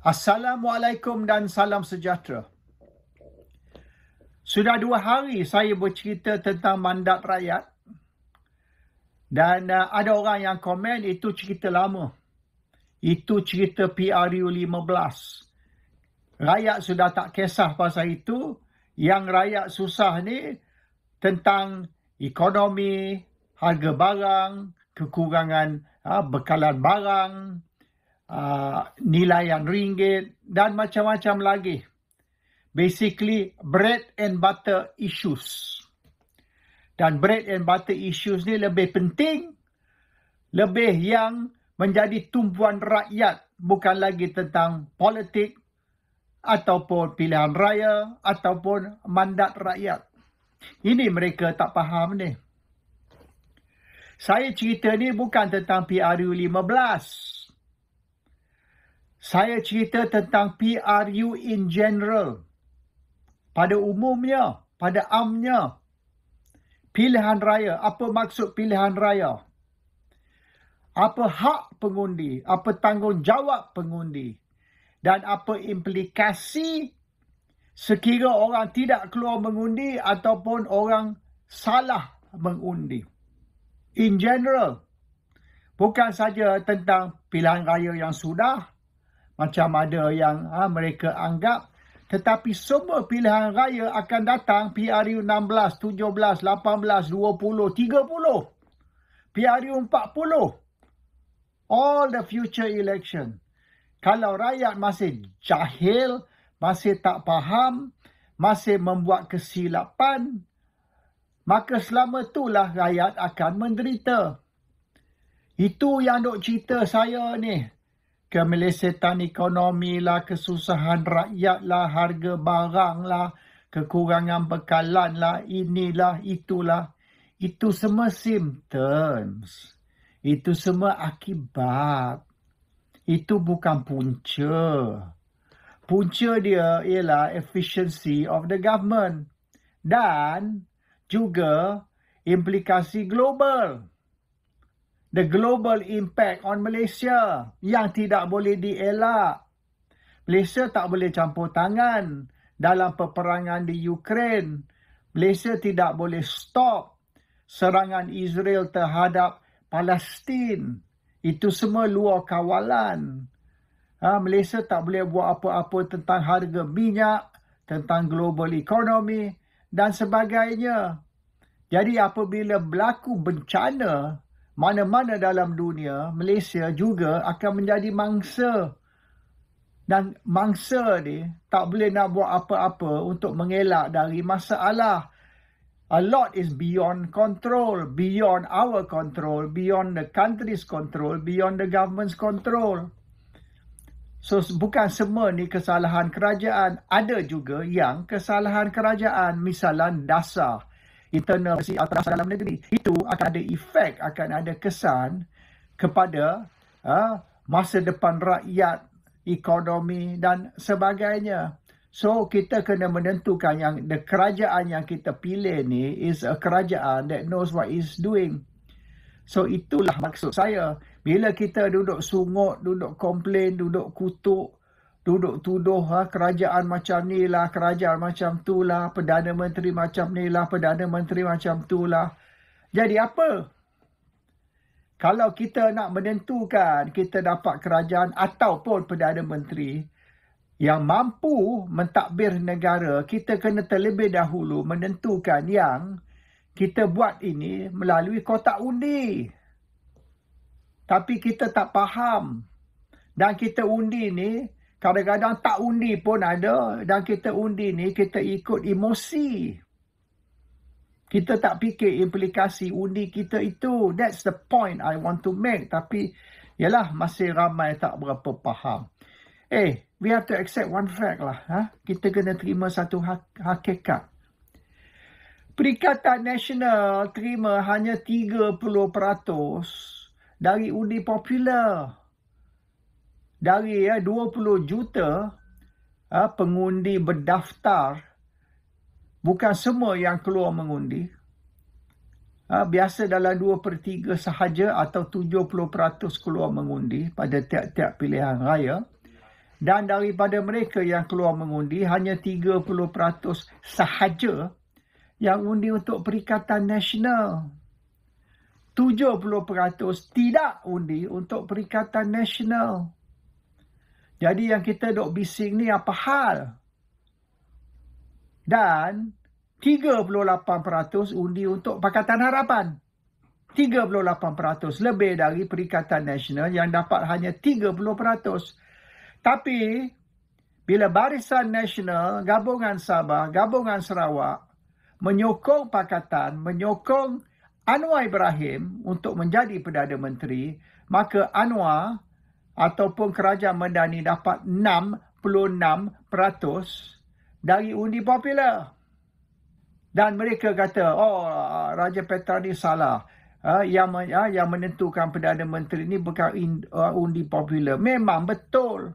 Assalamualaikum dan salam sejahtera. Sudah dua hari saya bercerita tentang mandat rakyat dan uh, ada orang yang komen itu cerita lama. Itu cerita PRU 15. Rakyat sudah tak kisah pasal itu. Yang rakyat susah ni tentang ekonomi, harga barang, kekurangan uh, bekalan barang, Uh, nilai yang ringgit dan macam-macam lagi. Basically bread and butter issues. Dan bread and butter issues ni lebih penting, lebih yang menjadi tumpuan rakyat bukan lagi tentang politik ataupun pilihan raya ataupun mandat rakyat. Ini mereka tak faham ni. Saya cerita ni bukan tentang PRU 15 saya cerita tentang PRU in general. Pada umumnya, pada amnya, pilihan raya. Apa maksud pilihan raya? Apa hak pengundi? Apa tanggungjawab pengundi? Dan apa implikasi sekiranya orang tidak keluar mengundi ataupun orang salah mengundi? In general, bukan saja tentang pilihan raya yang sudah, macam ada yang ha, mereka anggap. Tetapi semua pilihan raya akan datang PRU 16, 17, 18, 20, 30. PRU 40. All the future election. Kalau rakyat masih jahil, masih tak faham, masih membuat kesilapan, maka selama itulah rakyat akan menderita. Itu yang dok cerita saya ni kemelesetan ekonomi lah, kesusahan rakyat lah, harga barang lah, kekurangan bekalan lah, inilah, itulah. Itu semua symptoms. Itu semua akibat. Itu bukan punca. Punca dia ialah efficiency of the government. Dan juga implikasi global the global impact on Malaysia yang tidak boleh dielak. Malaysia tak boleh campur tangan dalam peperangan di Ukraine. Malaysia tidak boleh stop serangan Israel terhadap Palestin. Itu semua luar kawalan. Ha, Malaysia tak boleh buat apa-apa tentang harga minyak, tentang global economy dan sebagainya. Jadi apabila berlaku bencana, mana-mana dalam dunia, Malaysia juga akan menjadi mangsa. Dan mangsa ni tak boleh nak buat apa-apa untuk mengelak dari masalah. A lot is beyond control, beyond our control, beyond the country's control, beyond the government's control. So bukan semua ni kesalahan kerajaan, ada juga yang kesalahan kerajaan misalan dasar internal si atas dalam negeri. Itu akan ada efek, akan ada kesan kepada uh, masa depan rakyat, ekonomi dan sebagainya. So kita kena menentukan yang the kerajaan yang kita pilih ni is a kerajaan that knows what is doing. So itulah maksud saya. Bila kita duduk sungut, duduk komplain, duduk kutuk, duduk tuduh ha, kerajaan macam ni lah, kerajaan macam tu lah, Perdana Menteri macam ni lah, Perdana Menteri macam tu lah. Jadi apa? Kalau kita nak menentukan kita dapat kerajaan ataupun Perdana Menteri yang mampu mentadbir negara, kita kena terlebih dahulu menentukan yang kita buat ini melalui kotak undi. Tapi kita tak faham. Dan kita undi ni, Kadang-kadang tak undi pun ada. Dan kita undi ni, kita ikut emosi. Kita tak fikir implikasi undi kita itu. That's the point I want to make. Tapi, yalah masih ramai tak berapa faham. Eh, we have to accept one fact lah. Ha? Kita kena terima satu hak- hakikat. Perikatan Nasional terima hanya 30% dari undi popular dari ya dua puluh juta ha, pengundi berdaftar bukan semua yang keluar mengundi ha, biasa dalam 2/3 sahaja atau tujuh puluh peratus keluar mengundi pada tiap-tiap pilihan raya dan daripada mereka yang keluar mengundi hanya tiga puluh peratus sahaja yang undi untuk perikatan nasional 70% tidak undi untuk perikatan nasional jadi yang kita dok bising ni apa hal? Dan 38% undi untuk Pakatan Harapan. 38% lebih dari Perikatan Nasional yang dapat hanya 30%. Tapi bila Barisan Nasional, Gabungan Sabah, Gabungan Sarawak menyokong Pakatan, menyokong Anwar Ibrahim untuk menjadi Perdana Menteri, maka Anwar ataupun kerajaan mendani dapat 66% dari undi popular. Dan mereka kata, oh Raja Petra ni salah. Uh, yang, uh, yang menentukan Perdana Menteri ni bukan in, uh, undi popular. Memang betul.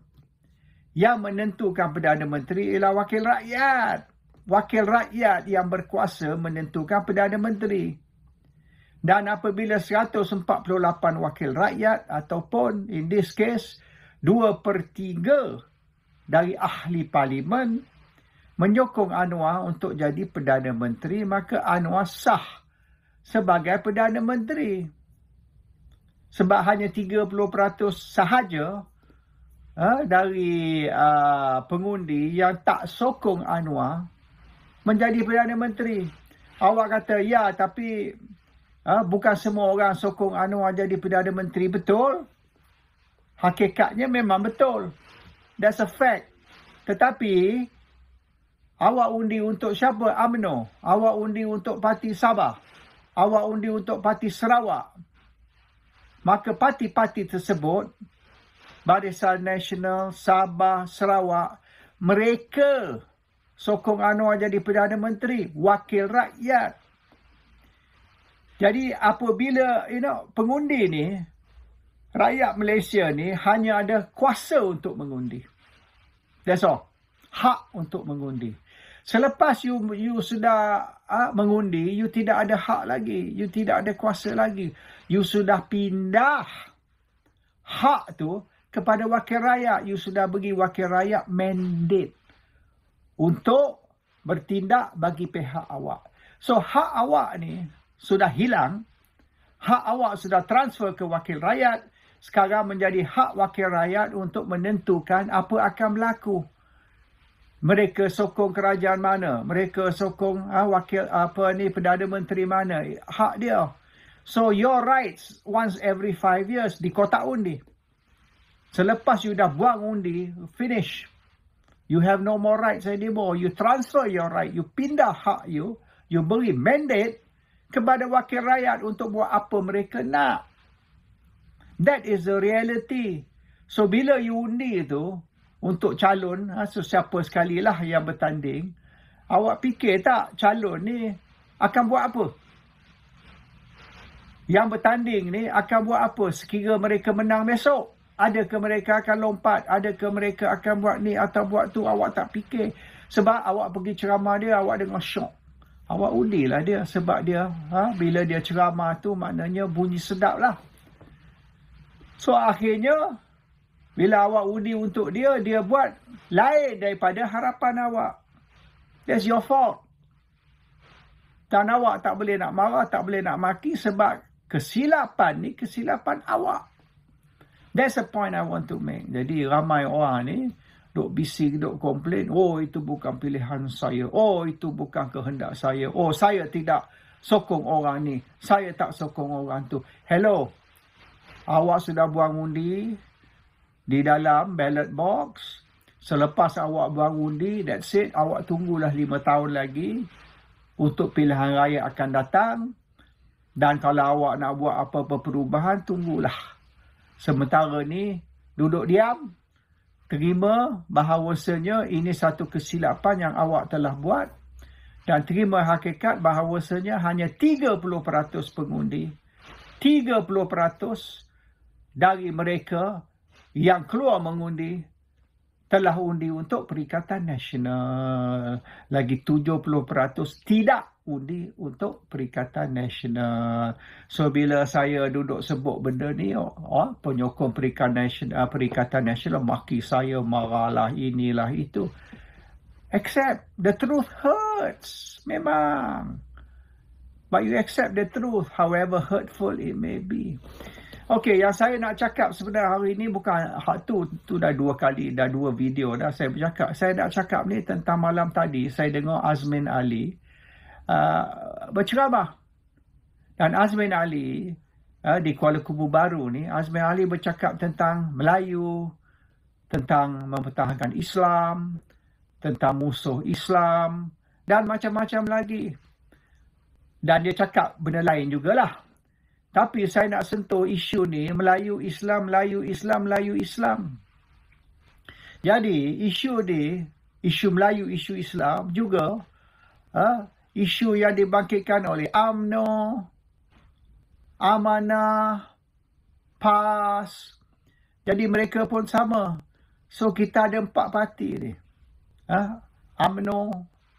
Yang menentukan Perdana Menteri ialah wakil rakyat. Wakil rakyat yang berkuasa menentukan Perdana Menteri. Dan apabila 148 wakil rakyat ataupun in this case dua per 3 dari ahli parlimen menyokong Anwar untuk jadi Perdana Menteri, maka Anwar sah sebagai Perdana Menteri. Sebab hanya 30% sahaja uh, dari uh, pengundi yang tak sokong Anwar menjadi Perdana Menteri. Awak kata, ya tapi Ha, bukan semua orang sokong Anwar jadi Perdana Menteri. Betul. Hakikatnya memang betul. That's a fact. Tetapi, awak undi untuk siapa? UMNO. Awak undi untuk parti Sabah. Awak undi untuk parti Sarawak. Maka parti-parti tersebut, Barisan Nasional, Sabah, Sarawak, mereka sokong Anwar jadi Perdana Menteri. Wakil rakyat. Jadi apabila you know pengundi ni rakyat Malaysia ni hanya ada kuasa untuk mengundi. That's all. Hak untuk mengundi. Selepas you you sudah ha, mengundi, you tidak ada hak lagi, you tidak ada kuasa lagi. You sudah pindah hak tu kepada wakil rakyat. You sudah bagi wakil rakyat mandate untuk bertindak bagi pihak awak. So hak awak ni sudah hilang, hak awak sudah transfer ke wakil rakyat, sekarang menjadi hak wakil rakyat untuk menentukan apa akan berlaku. Mereka sokong kerajaan mana? Mereka sokong ha, wakil apa ni perdana menteri mana? Hak dia. So your rights once every five years di kotak undi. Selepas you dah buang undi, finish. You have no more rights anymore. You transfer your right. You pindah hak you. You beri mandate kepada wakil rakyat untuk buat apa mereka nak. That is the reality. So bila you undi tu untuk calon, ha, so siapa lah yang bertanding, awak fikir tak calon ni akan buat apa? Yang bertanding ni akan buat apa Sekiranya mereka menang besok? Adakah mereka akan lompat? Adakah mereka akan buat ni atau buat tu? Awak tak fikir. Sebab awak pergi ceramah dia, awak dengar syok. Awak undilah dia sebab dia ha, bila dia ceramah tu maknanya bunyi sedap lah. So akhirnya bila awak undi untuk dia, dia buat lain daripada harapan awak. That's your fault. Dan awak tak boleh nak marah, tak boleh nak maki sebab kesilapan ni kesilapan awak. That's the point I want to make. Jadi ramai orang ni, duk bising, duk komplain. Oh, itu bukan pilihan saya. Oh, itu bukan kehendak saya. Oh, saya tidak sokong orang ni. Saya tak sokong orang tu. Hello. Awak sudah buang undi di dalam ballot box. Selepas awak buang undi, that's it. Awak tunggulah lima tahun lagi untuk pilihan raya akan datang. Dan kalau awak nak buat apa-apa perubahan, tunggulah. Sementara ni, duduk diam, terima bahawasanya ini satu kesilapan yang awak telah buat dan terima hakikat bahawasanya hanya 30% pengundi 30% dari mereka yang keluar mengundi telah undi untuk Perikatan Nasional. Lagi 70% tidak undi untuk Perikatan Nasional. So bila saya duduk sebut benda ni, oh, oh penyokong Perikatan Nasional, ah, Perikatan Nasional maki saya marahlah inilah itu. Accept the truth hurts. Memang. But you accept the truth however hurtful it may be. Okay, yang saya nak cakap sebenarnya hari ini bukan hak tu. Tu dah dua kali, dah dua video dah saya bercakap. Saya nak cakap ni tentang malam tadi saya dengar Azmin Ali uh, Dan Azmin Ali uh, di Kuala Kubu Baru ni, Azmin Ali bercakap tentang Melayu, tentang mempertahankan Islam, tentang musuh Islam dan macam-macam lagi. Dan dia cakap benda lain jugalah. Tapi saya nak sentuh isu ni Melayu Islam, Melayu Islam, Melayu Islam. Jadi isu ni, isu Melayu, isu Islam juga uh, isu yang dibangkitkan oleh AMNO, Amanah, PAS. Jadi mereka pun sama. So kita ada empat parti ni. Ha? AMNO,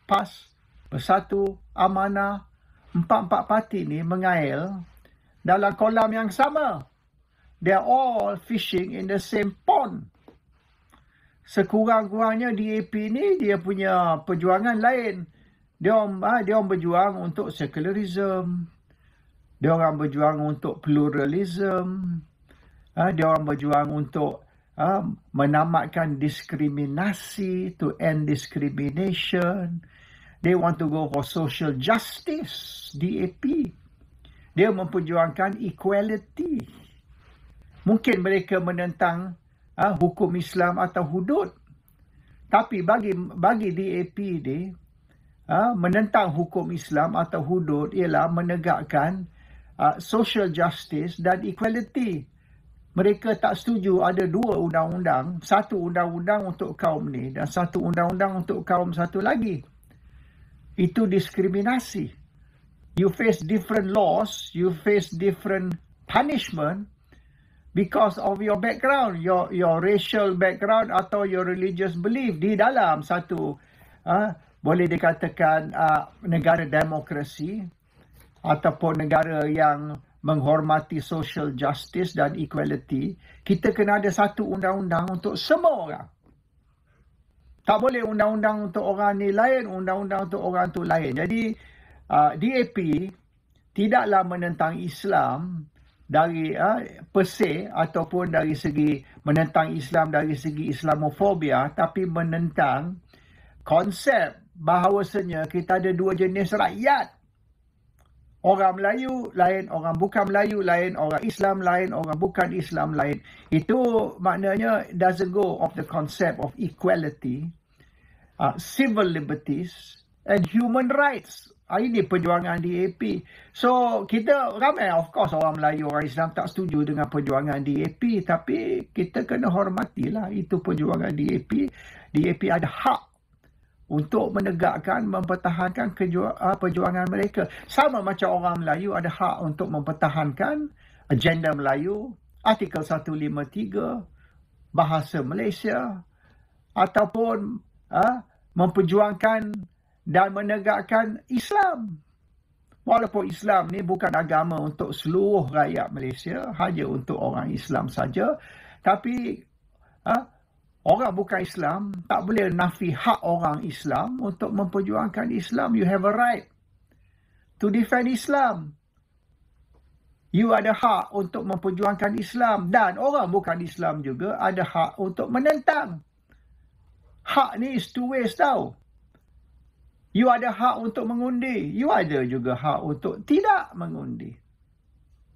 PAS, Bersatu, Amanah. Empat-empat parti ni mengail dalam kolam yang sama. They're all fishing in the same pond. Sekurang-kurangnya DAP ni dia punya perjuangan lain dia orang, ha, dia orang berjuang untuk sekularisme. Dia orang berjuang untuk pluralisme. Ha, dia orang berjuang untuk ha, menamatkan diskriminasi, to end discrimination. They want to go for social justice, DAP. Dia memperjuangkan equality. Mungkin mereka menentang ha, hukum Islam atau hudud. Tapi bagi bagi DAP ni, Ha, menentang hukum Islam atau hudud ialah menegakkan ha, social justice dan equality. Mereka tak setuju ada dua undang-undang, satu undang-undang untuk kaum ni dan satu undang-undang untuk kaum satu lagi. Itu diskriminasi. You face different laws, you face different punishment because of your background, your your racial background atau your religious belief di dalam satu uh, boleh dikatakan uh, negara demokrasi ataupun negara yang menghormati social justice dan equality, kita kena ada satu undang-undang untuk semua orang. Tak boleh undang-undang untuk orang ni lain, undang-undang untuk orang tu lain. Jadi uh, ah, DAP tidaklah menentang Islam dari uh, ah, perse ataupun dari segi menentang Islam dari segi Islamofobia tapi menentang konsep bahawasanya kita ada dua jenis rakyat. Orang Melayu lain, orang bukan Melayu lain, orang Islam lain, orang bukan Islam lain. Itu maknanya doesn't go of the concept of equality, uh, civil liberties and human rights. Uh, ini perjuangan DAP. So kita ramai of course orang Melayu, orang Islam tak setuju dengan perjuangan DAP. Tapi kita kena hormatilah itu perjuangan DAP. DAP ada hak untuk menegakkan mempertahankan keju- ah, perjuangan mereka sama macam orang Melayu ada hak untuk mempertahankan agenda Melayu artikel 153 bahasa Malaysia ataupun uh, memperjuangkan dan menegakkan Islam walaupun Islam ni bukan agama untuk seluruh rakyat Malaysia hanya untuk orang Islam saja tapi uh, Orang bukan Islam tak boleh nafi hak orang Islam untuk memperjuangkan Islam. You have a right to defend Islam. You ada hak untuk memperjuangkan Islam dan orang bukan Islam juga ada hak untuk menentang. Hak ni is two ways tau. You ada hak untuk mengundi. You ada juga hak untuk tidak mengundi.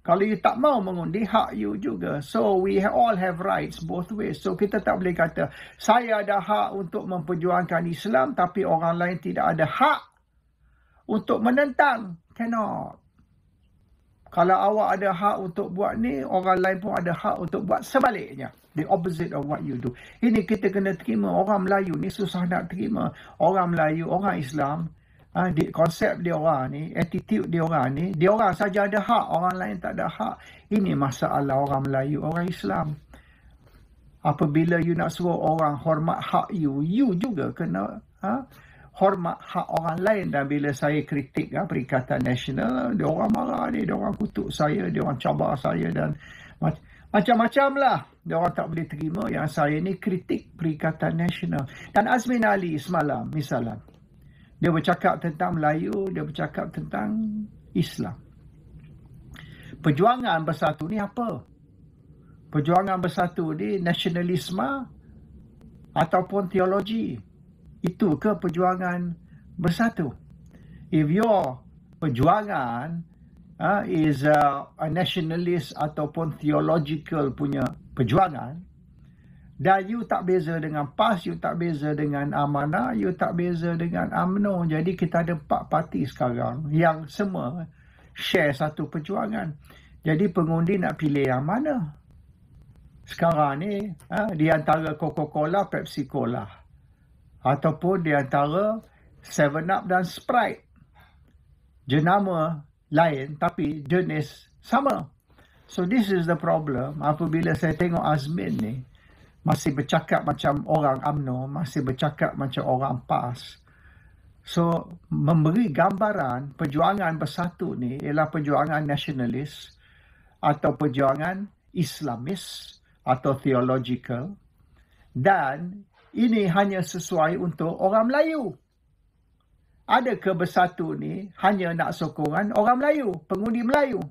Kalau you tak mau mengundi, hak you juga. So, we ha-, all have rights both ways. So, kita tak boleh kata, saya ada hak untuk memperjuangkan Islam, tapi orang lain tidak ada hak untuk menentang. Cannot. Kalau awak ada hak untuk buat ni, orang lain pun ada hak untuk buat sebaliknya. The opposite of what you do. Ini kita kena terima. Orang Melayu ni susah nak terima. Orang Melayu, orang Islam, ha, di konsep dia orang ni, attitude dia orang ni, dia orang saja ada hak, orang lain tak ada hak. Ini masalah orang Melayu, orang Islam. Apabila you nak suruh orang hormat hak you, you juga kena ha, hormat hak orang lain. Dan bila saya kritik ha, Perikatan Nasional, dia orang marah ni, dia orang kutuk saya, dia orang cabar saya dan macam-macam lah. Dia orang tak boleh terima yang saya ni kritik Perikatan Nasional. Dan Azmin Ali semalam, misalnya. Dia bercakap tentang Melayu, dia bercakap tentang Islam. Perjuangan bersatu ni apa? Perjuangan bersatu ni nasionalisme ataupun teologi. Itu ke perjuangan bersatu? If your perjuangan ah, uh, is a, a nationalist ataupun theological punya perjuangan, dan you tak beza dengan PAS, you tak beza dengan AMANA, you tak beza dengan AMNO. Jadi kita ada empat parti sekarang yang semua share satu perjuangan. Jadi pengundi nak pilih yang mana? Sekarang ni ha, di antara Coca-Cola, Pepsi Cola. Ataupun di antara 7-Up dan Sprite. Jenama lain tapi jenis sama. So this is the problem apabila saya tengok Azmin ni masih bercakap macam orang Amno, masih bercakap macam orang PAS. So, memberi gambaran perjuangan bersatu ni ialah perjuangan nasionalis atau perjuangan Islamis atau theological dan ini hanya sesuai untuk orang Melayu. Adakah bersatu ni hanya nak sokongan orang Melayu, pengundi Melayu?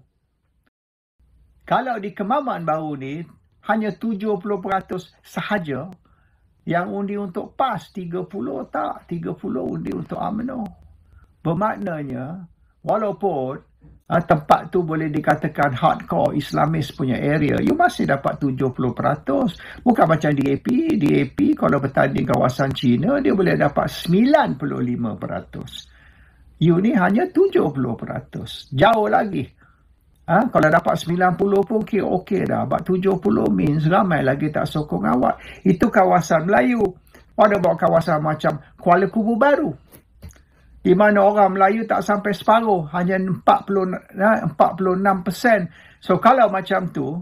Kalau di Kemaman baru ni, hanya 70% sahaja yang undi untuk PAS 30 tak 30 undi untuk AMNO bermaknanya walaupun uh, tempat tu boleh dikatakan hardcore Islamis punya area you masih dapat 70% bukan macam DAP DAP kalau bertanding kawasan China dia boleh dapat 95% you ni hanya 70%. Jauh lagi. Ha, kalau dapat 90 pun kira okey dah. Abad 70 means ramai lagi tak sokong awak. Itu kawasan Melayu. Ada buat kawasan macam Kuala Kubu Baru. Di mana orang Melayu tak sampai separuh. Hanya 40, 46%. Ha, so kalau macam tu,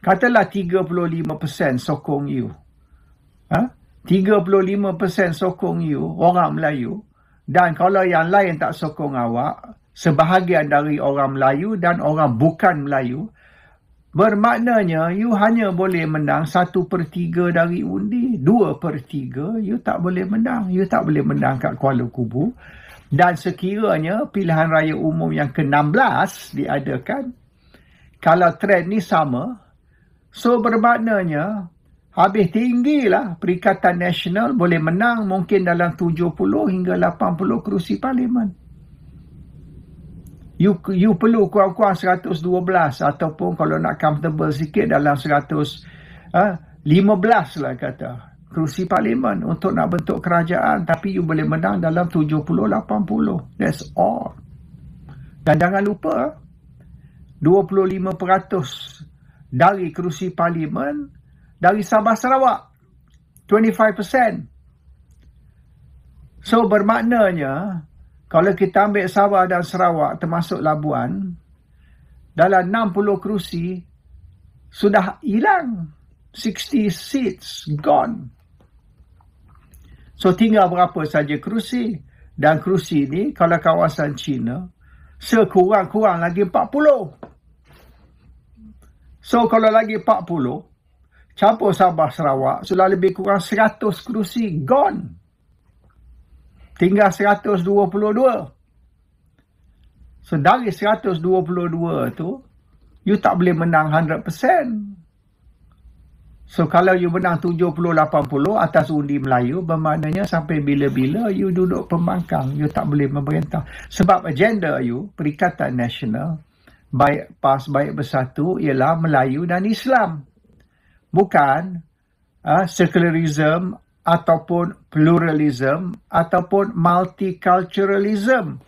katalah 35% sokong you. Ha? 35% sokong you, orang Melayu. Dan kalau yang lain tak sokong awak, sebahagian dari orang Melayu dan orang bukan Melayu bermaknanya you hanya boleh menang satu per 3 dari undi dua per 3 you tak boleh menang you tak boleh menang kat Kuala Kubu dan sekiranya pilihan raya umum yang ke-16 diadakan kalau trend ni sama so bermaknanya habis tinggilah Perikatan Nasional boleh menang mungkin dalam 70 hingga 80 kerusi parlimen you you perlu kurang-kurang 112 ataupun kalau nak comfortable sikit dalam 115 ha, lah kata kerusi parlimen untuk nak bentuk kerajaan tapi you boleh menang dalam 70-80 that's all dan jangan lupa 25% dari kerusi parlimen dari Sabah Sarawak 25% so bermaknanya kalau kita ambil Sabah dan Sarawak termasuk Labuan, dalam 60 kerusi sudah hilang. 60 seats gone. So tinggal berapa saja kerusi. Dan kerusi ini kalau kawasan China sekurang-kurang lagi 40. So kalau lagi 40 campur Sabah Sarawak sudah lebih kurang 100 kerusi gone tinggal 122. So dari 122 tu, you tak boleh menang 100%. So kalau you menang 70-80 atas undi Melayu, bermaknanya sampai bila-bila you duduk pembangkang, you tak boleh memerintah. Sebab agenda you, Perikatan Nasional, baik PAS, baik bersatu, ialah Melayu dan Islam. Bukan uh, secularism ataupun pluralism ataupun multiculturalism.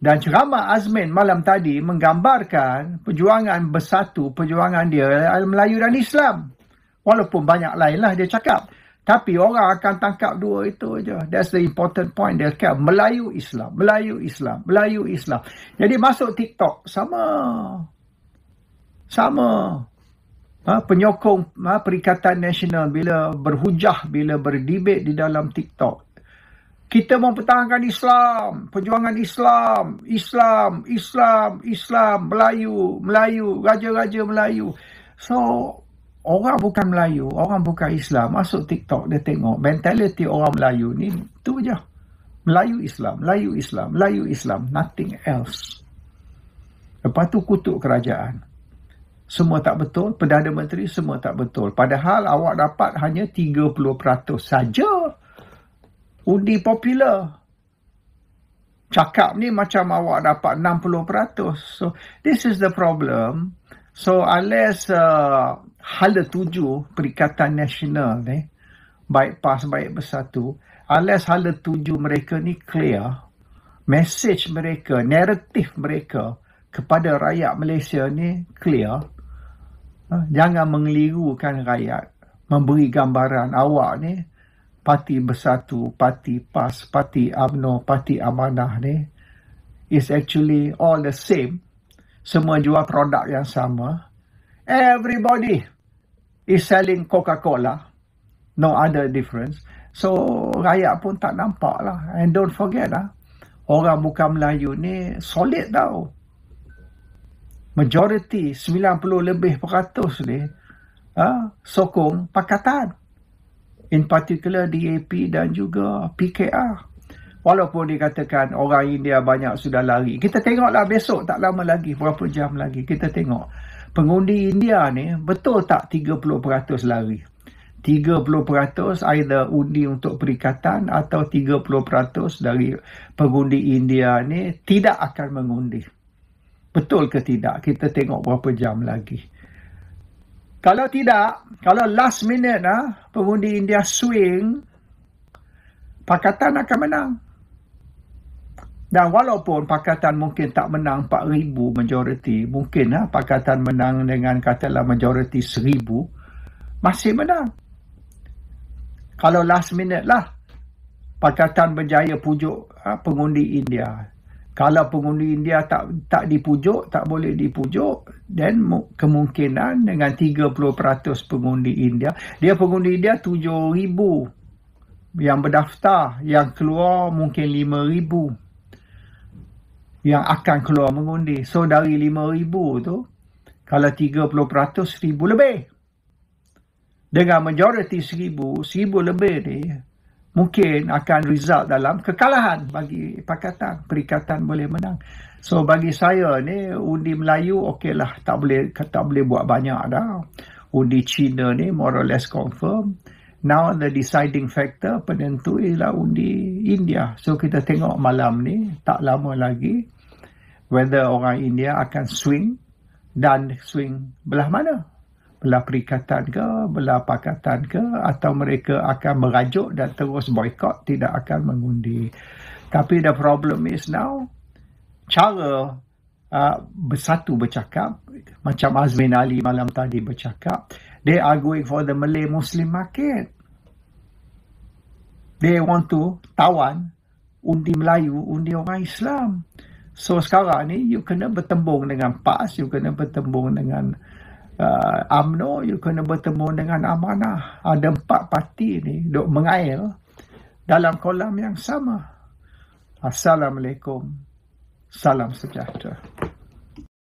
Dan ceramah Azmin malam tadi menggambarkan perjuangan bersatu, perjuangan dia adalah Melayu dan Islam. Walaupun banyak lainlah dia cakap. Tapi orang akan tangkap dua itu aja. That's the important point. Dia cakap. Melayu Islam, Melayu Islam, Melayu Islam. Jadi masuk TikTok sama. Sama. Ha, penyokong ha, Perikatan Nasional bila berhujah, bila berdebat di dalam TikTok. Kita mempertahankan Islam, perjuangan Islam, Islam, Islam, Islam, Melayu, Melayu, raja-raja Melayu. So, orang bukan Melayu, orang bukan Islam, masuk TikTok dia tengok mentality orang Melayu ni, tu je. Melayu Islam, Melayu Islam, Melayu Islam, nothing else. Lepas tu kutuk kerajaan semua tak betul. Perdana Menteri semua tak betul. Padahal awak dapat hanya 30% saja undi popular. Cakap ni macam awak dapat 60%. So, this is the problem. So, unless uh, hala tuju Perikatan Nasional ni, baik PAS, baik bersatu, unless hala tuju mereka ni clear, message mereka, naratif mereka kepada rakyat Malaysia ni clear, Ha? Jangan mengelirukan rakyat. Memberi gambaran awak ni parti bersatu, parti PAS, parti UMNO, parti amanah ni is actually all the same. Semua jual produk yang sama. Everybody is selling Coca-Cola. No other difference. So, rakyat pun tak nampak lah. And don't forget lah. Orang bukan Melayu ni solid tau majoriti 90 lebih peratus ni uh, sokong pakatan. In particular DAP dan juga PKR. Walaupun dikatakan orang India banyak sudah lari. Kita tengoklah besok tak lama lagi, berapa jam lagi. Kita tengok. Pengundi India ni betul tak 30% lari? 30% either undi untuk perikatan atau 30% dari pengundi India ni tidak akan mengundi. Betul ke tidak? Kita tengok berapa jam lagi. Kalau tidak, kalau last minute lah pengundi India swing, pakatan akan menang. Dan walaupun pakatan mungkin tak menang 4,000 majoriti, mungkin ah, pakatan menang dengan katalah majoriti 1,000, masih menang. Kalau last minute lah, pakatan berjaya pujuk ah, pengundi India kalau pengundi India tak tak dipujuk, tak boleh dipujuk, then kemungkinan dengan 30% pengundi India, dia pengundi India 7,000 yang berdaftar, yang keluar mungkin 5,000 yang akan keluar mengundi. So dari 5,000 tu, kalau 30% 1,000 lebih. Dengan majoriti 1,000, 1,000 lebih ni, mungkin akan result dalam kekalahan bagi pakatan perikatan boleh menang so bagi saya ni undi Melayu okey lah tak boleh kata boleh buat banyak dah undi Cina ni more or less confirm now the deciding factor penentu ialah undi India so kita tengok malam ni tak lama lagi whether orang India akan swing dan swing belah mana belah perikatan ke, belah pakatan ke atau mereka akan merajuk dan terus boykot tidak akan mengundi. Tapi the problem is now cara uh, bersatu bercakap macam Azmin Ali malam tadi bercakap they are going for the Malay Muslim market. They want to tawan undi Melayu, undi orang Islam. So sekarang ni you kena bertembung dengan PAS, you kena bertembung dengan uh, ah, UMNO you kena bertemu dengan amanah ada empat parti ni duk mengail dalam kolam yang sama assalamualaikum salam sejahtera